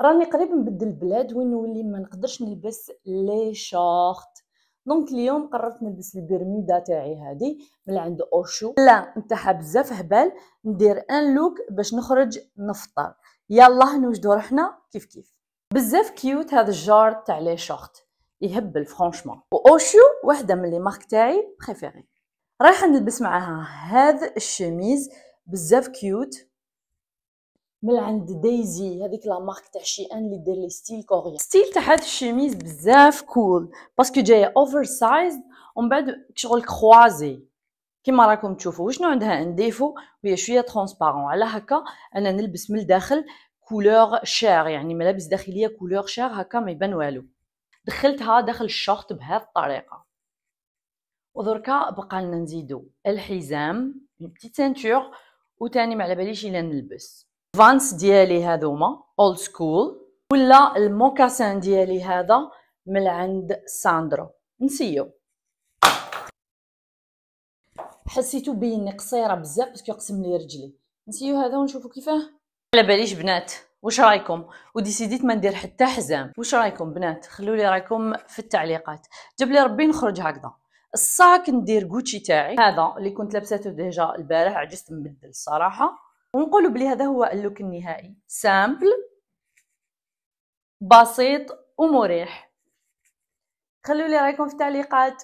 راني قريب نبدل البلاد وين نولي ما نقدرش نلبس لي شورت دونك اليوم قررت نلبس البرميدا تاعي هادي من عند اوشو لا نتاعها بزاف هبال ندير ان لوك باش نخرج نفطر يلا نوجدو روحنا كيف كيف بزاف كيوت هذا الجار تاع لي شورت يهبل فرانشمون واوشو وحده من لي مارك تاعي بريفيري رايحه نلبس معاها هذا الشميز بزاف كيوت من عند دايزي هذيك لا مارك تاع شي ان اللي دير لي ستيل كوريا ستيل تاع هاد الشيميز بزاف كول باسكو جايه اوفر سايز ومن بعد شغل كروازي كيما راكم تشوفوا شنو عندها نديفو وهي شويه ترونسبارون على هكا انا نلبس من الداخل كولور شير يعني ملابس داخليه كولور شير هكا ما يبان والو دخلتها داخل الشورت بهذه الطريقه ودركا بقى لنا نزيدو الحزام بتيت سانتور وتاني ما على باليش الا نلبس فانس ديالي هذوما اولد سكول ولا الموكاسان ديالي هذا من عند ساندرو نسيو حسيتو بيني قصيره بزاف باسكو قسم لي رجلي نسيو هذا ونشوفو كيفاه على باليش بنات واش رايكم وديسيديت ما ندير حتى حزام واش رايكم بنات خلوا لي رايكم في التعليقات جاب لي ربي نخرج هكذا الصاك ندير غوتشي تاعي هذا اللي كنت لابساته ديجا البارح عجزت نبدل الصراحه ونقول بلي هذا هو اللوك النهائي سامبل بسيط ومريح خلوا لي رايكم في التعليقات